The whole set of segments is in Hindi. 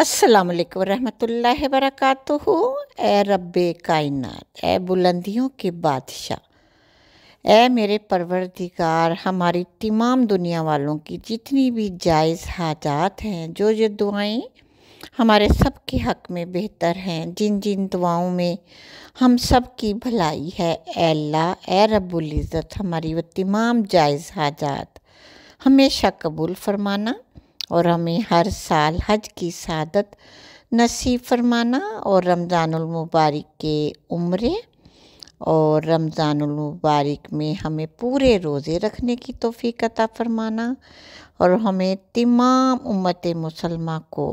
असलकम वरहमल वरक ए रब कायनात ए बुलंदियों के बादशाह ए मेरे परवरदिगार हमारी तमाम दुनिया वालों की जितनी भी जायज़ हाजात हैं जो जो दुआएं हमारे सब के हक में बेहतर हैं जिन जिन दुआओं में हम सब की भलाई है एल्ला ए रबुल्ज़त हमारी वो तमाम जायज़ हाजात हमेशा कबूल फरमाना और हमें हर साल हज की सादत नसीब फरमाना और रमज़ानमबारक के उम्र और रमज़ानमबारक में हमें पूरे रोज़े रखने की तोफ़ी अता फरमाना और हमें तमाम उम्मत मुसलमान को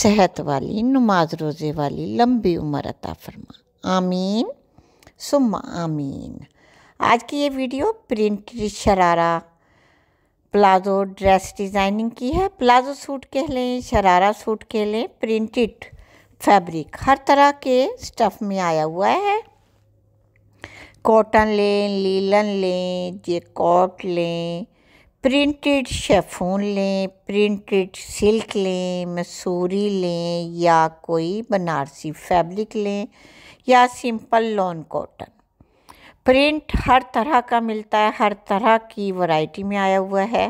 सेहत वाली नमाज रोज़े वाली लंबी उम्र अता फरमा आमीन सुम आमीन आज की ये video print sharara palazzo dress designing की है प्लाज़ो सूट कह लें शरारा सूट कह लें प्रिंटेड फैब्रिक हर तरह के स्टफ़ में आया हुआ है कॉटन लें लीलन लें जेकॉट लें प्रिंटेड शेफून लें प्रिंटेड सिल्क लें मसूरी लें या कोई बनारसी फैब्रिक लें या सिंपल लॉन कॉटन प्रिंट हर तरह का मिलता है हर तरह की वैरायटी में आया हुआ है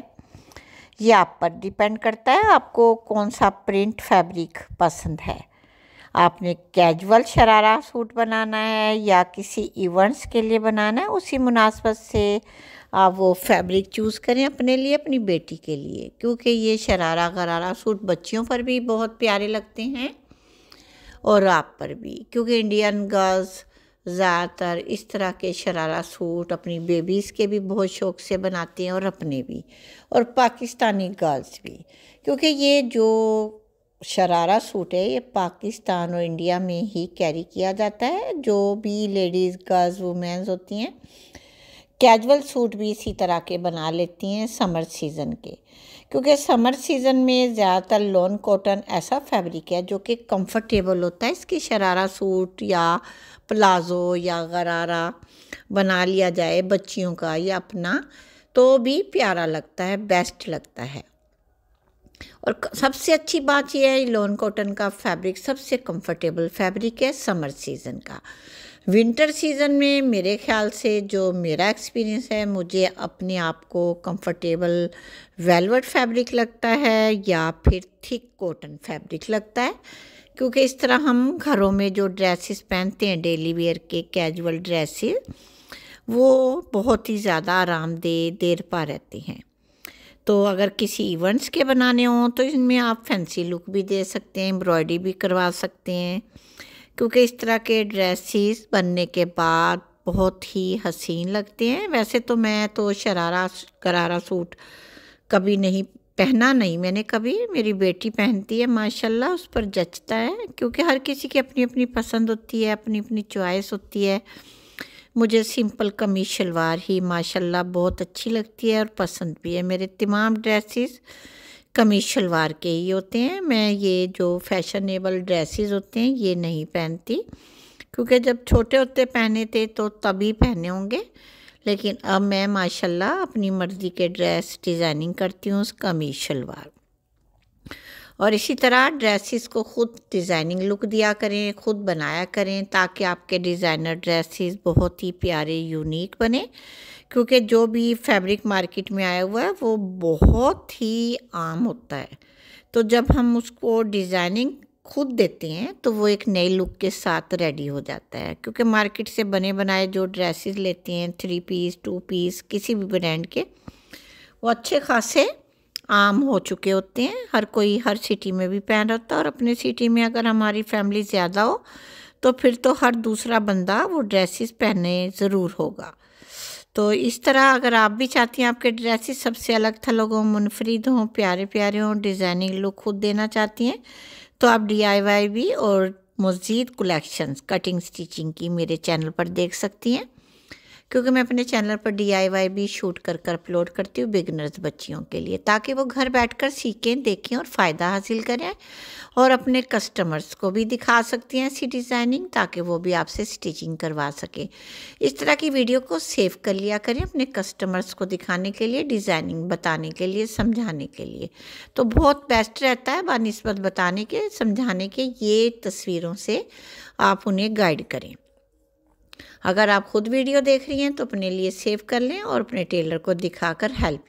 ये आप पर डिपेंड करता है आपको कौन सा प्रिंट फैब्रिक पसंद है आपने कैजुअल शरारा सूट बनाना है या किसी इवेंट्स के लिए बनाना है उसी मुनासबत से आप वो फैब्रिक चूज़ करें अपने लिए अपनी बेटी के लिए क्योंकि ये शरारा गरारा सूट बच्चियों पर भी बहुत प्यारे लगते हैं और आप पर भी क्योंकि इंडियन गर्ल्स ज़्यादातर इस तरह के शरारा सूट अपनी बेबीज़ के भी बहुत शौक़ से बनाते हैं और अपने भी और पाकिस्तानी गर्ल्स भी क्योंकि ये जो शरारा सूट है ये पाकिस्तान और इंडिया में ही कैरी किया जाता है जो भी लेडीज़ गर्ल्स वुमेंस होती हैं कैजुअल सूट भी इसी तरह के बना लेती हैं समर सीज़न के क्योंकि समर सीज़न में ज़्यादातर लॉन कॉटन ऐसा फैब्रिक है जो कि कंफर्टेबल होता है इसकी शरारा सूट या प्लाज़ो या गरारा बना लिया जाए बच्चियों का या अपना तो भी प्यारा लगता है बेस्ट लगता है और सबसे अच्छी बात यह है लॉन कॉटन का फैब्रिक सबसे कंफर्टेबल फैब्रिक है समर सीज़न का विंटर सीज़न में मेरे ख्याल से जो मेरा एक्सपीरियंस है मुझे अपने आप को कंफर्टेबल वेलवेट फैब्रिक लगता है या फिर थिक कॉटन फैब्रिक लगता है क्योंकि इस तरह हम घरों में जो ड्रेसेस पहनते हैं डेली वेयर के कैजुअल ड्रेसेस वो बहुत ही ज़्यादा आरामदेह देर पा रहती हैं तो अगर किसी इवेंट्स के बनाने हों तो इनमें आप फैंसी लुक भी दे सकते हैं एम्ब्रॉयडरी भी करवा सकते हैं क्योंकि इस तरह के ड्रेसिस बनने के बाद बहुत ही हसीन लगते हैं वैसे तो मैं तो शरारा करारा सूट कभी नहीं पहना नहीं मैंने कभी मेरी बेटी पहनती है माशाल्लाह उस पर जचता है क्योंकि हर किसी की अपनी अपनी पसंद होती है अपनी अपनी चॉइस होती है मुझे सिंपल कमीज शलवार ही माशाल्लाह बहुत अच्छी लगती है और पसंद भी है मेरे तमाम ड्रेसिस कमीज शलवार के ही होते हैं मैं ये जो फैशनेबल ड्रेसेस होते हैं ये नहीं पहनती क्योंकि जब छोटे होते पहने थे तो तभी पहने होंगे लेकिन अब मैं माशाल्लाह अपनी मर्ज़ी के ड्रेस डिज़ाइनिंग करती हूँ उस कमीज शलवार और इसी तरह ड्रेसेस को ख़ुद डिज़ाइनिंग लुक दिया करें ख़ुद बनाया करें ताकि आपके डिज़ाइनर ड्रेसेस बहुत ही प्यारे यूनिक बने क्योंकि जो भी फैब्रिक मार्केट में आया हुआ है वो बहुत ही आम होता है तो जब हम उसको डिज़ाइनिंग खुद देते हैं तो वो एक नए लुक के साथ रेडी हो जाता है क्योंकि मार्केट से बने बनाए जो ड्रेसेस लेते हैं थ्री पीस टू पीस किसी भी ब्रांड के वो अच्छे खासे आम हो चुके होते हैं हर कोई हर सिटी में भी पहन रहता है और अपने सिटी में अगर हमारी फैमिली ज़्यादा हो तो फिर तो हर दूसरा बंदा वो ड्रेसेस पहने ज़रूर होगा तो इस तरह अगर आप भी चाहती हैं आपके ड्रेसेस सबसे अलग थलग हों मुनफरद हों प्यारे प्यारे हों डिज़ाइनिंग लुक खुद देना चाहती हैं तो आप डी भी और मज़ीद कलेक्शंस कटिंग स्टिचिंग की मेरे चैनल पर देख सकती हैं क्योंकि मैं अपने चैनल पर डी भी शूट कर कर अपलोड करती हूँ बिगनर्स बच्चियों के लिए ताकि वो घर बैठकर सीखें देखें और फ़ायदा हासिल करें और अपने कस्टमर्स को भी दिखा सकती हैं ऐसी डिज़ाइनिंग ताकि वो भी आपसे स्टिचिंग करवा सके इस तरह की वीडियो को सेव कर लिया करें अपने कस्टमर्स को दिखाने के लिए डिज़ाइनिंग बताने के लिए समझाने के लिए तो बहुत बेस्ट रहता है बानस्बत बताने के समझाने के ये तस्वीरों से आप उन्हें गाइड करें अगर आप खुद वीडियो देख रही हैं तो अपने लिए सेव कर लें और अपने टेलर को दिखाकर हेल्प